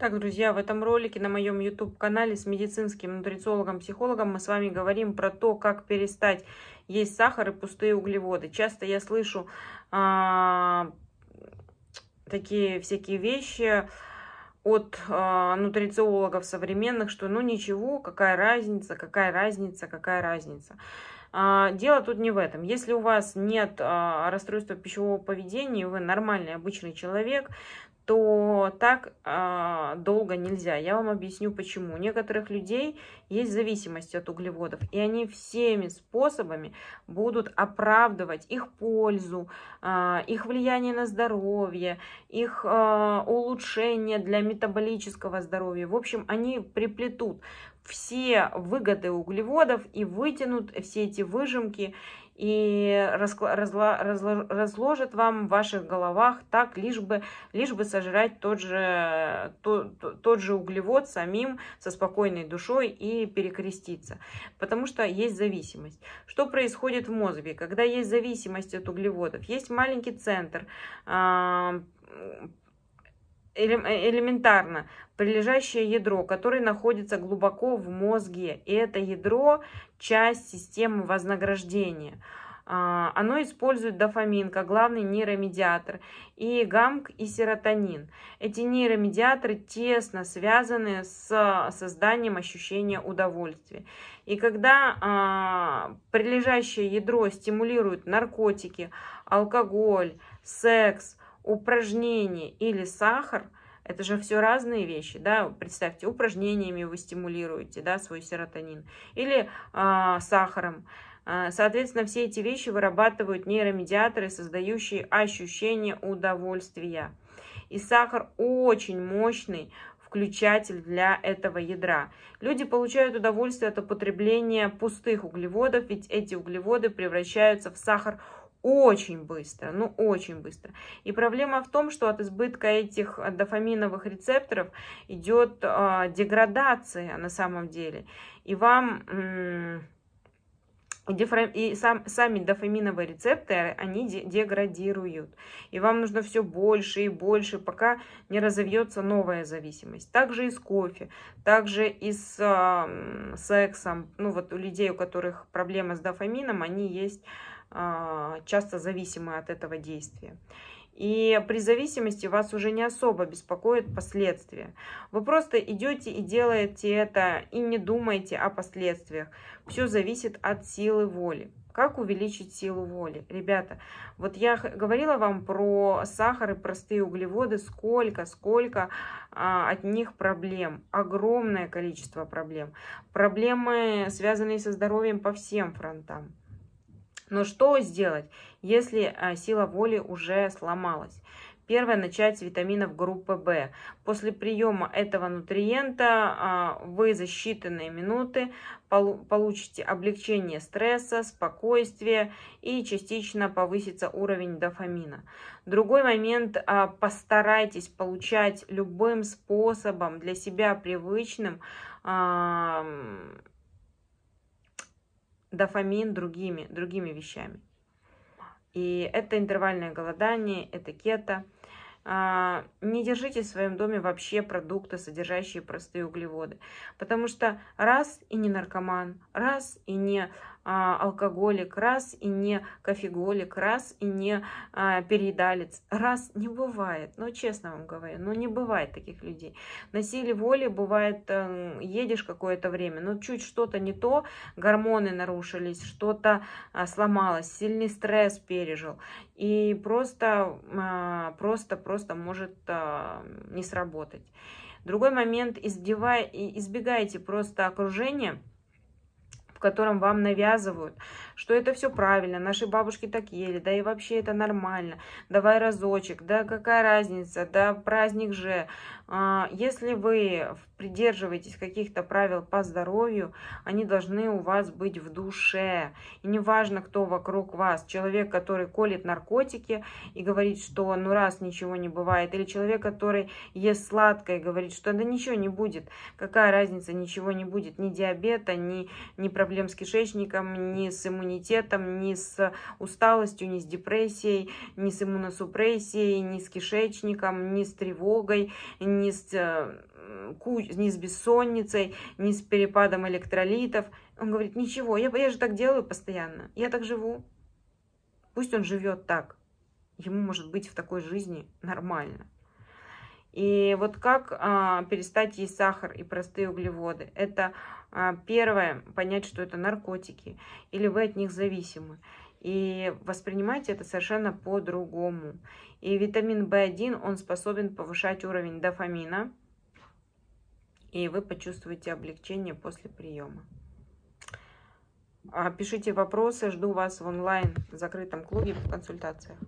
Так, друзья, в этом ролике на моем YouTube-канале с медицинским нутрициологом-психологом мы с вами говорим про то, как перестать есть сахар и пустые углеводы. Часто я слышу а, такие всякие вещи от а, нутрициологов современных, что ну ничего, какая разница, какая разница, какая разница. А, дело тут не в этом. Если у вас нет а, расстройства пищевого поведения, вы нормальный, обычный человек, то так а, долго нельзя. Я вам объясню почему. У некоторых людей есть зависимость от углеводов, и они всеми способами будут оправдывать их пользу, а, их влияние на здоровье, их а, улучшение для метаболического здоровья. В общем, они приплетут все выгоды углеводов и вытянут все эти выжимки и разложит вам в ваших головах так, лишь бы, лишь бы сожрать тот же, тот, тот же углевод самим со спокойной душой и перекреститься. Потому что есть зависимость. Что происходит в мозге? Когда есть зависимость от углеводов, есть маленький центр, а, Э, элементарно прилежащее ядро, которое находится глубоко в мозге. И это ядро – часть системы вознаграждения. А, оно использует дофамин как главный нейромедиатор и гамк и серотонин. Эти нейромедиаторы тесно связаны с э, созданием ощущения удовольствия. И когда а, прилежащее ядро стимулирует наркотики, алкоголь, секс, упражнение или сахар, это же все разные вещи, да, представьте, упражнениями вы стимулируете, да, свой серотонин, или э, сахаром. А, соответственно, все эти вещи вырабатывают нейромедиаторы, создающие ощущение удовольствия. И сахар очень мощный включатель для этого ядра. Люди получают удовольствие от употребления пустых углеводов, ведь эти углеводы превращаются в сахар очень быстро, ну очень быстро. И проблема в том, что от избытка этих дофаминовых рецепторов идет э, а, деградация на самом деле. И вам... Э, и сам, сами дофаминовые рецепторы, они деградируют. И вам нужно все больше и больше, пока не разовьется новая зависимость. Также и с кофе, также и с э, сексом. Ну вот у людей, у которых проблема с дофамином, они есть а, часто зависимы от этого действия. И при зависимости вас уже не особо беспокоят последствия. Вы просто идете и делаете это, и не думаете о последствиях. Все зависит от силы воли. Как увеличить силу воли? Ребята, вот я говорила вам про сахар и простые углеводы, сколько, сколько а, от них проблем. Огромное количество проблем. Проблемы, связанные со здоровьем по всем фронтам. Но что сделать, если а, сила воли уже сломалась? Первое – начать с витаминов группы В. После приема этого нутриента а, вы за считанные минуты получите облегчение стресса, спокойствие и частично повысится уровень дофамина. Другой момент а, – постарайтесь получать любым способом для себя привычным дофамин другими, другими вещами. И это интервальное голодание, это кето. А, не держите в своем доме вообще продукты, содержащие простые углеводы. Потому что раз и не наркоман, раз и не а, алкоголик, раз и не кофеголик, раз и не а, переедалец, раз не бывает. Ну, честно вам говорю, ну не бывает таких людей. На силе воли бывает, эм, едешь какое-то время, но чуть что-то не то, гормоны нарушились, что-то сломалось, сильный стресс пережил. И просто, просто, просто просто может а, не сработать. Другой момент, издевай, избегайте просто окружения, в котором вам навязывают, что это все правильно, наши бабушки так ели, да и вообще это нормально, давай разочек, да какая разница, да праздник же. А, если вы в придерживайтесь каких-то правил по здоровью, они должны у вас быть в душе. И неважно, кто вокруг вас. Человек, который колет наркотики и говорит, что ну раз ничего не бывает. Или человек, который ест сладкое и говорит, что да ничего не будет. Какая разница, ничего не будет. Ни диабета, ни, ни проблем с кишечником, ни с иммунитетом, ни с усталостью, ни с депрессией, ни с иммуносупрессией, ни с кишечником, ни с тревогой, ни с э, куч, ни с бессонницей, ни с перепадом электролитов. Он говорит, ничего, я, я же так делаю постоянно, я так живу. Пусть он живет так. Ему может быть в такой жизни нормально. И вот как а, перестать есть сахар и простые углеводы? Это а, первое, понять, что это наркотики, или вы от них зависимы. И воспринимайте это совершенно по-другому. И витамин В1, он способен повышать уровень дофамина, и вы почувствуете облегчение после приема. А, пишите вопросы, жду вас в онлайн в закрытом клубе по консультациях.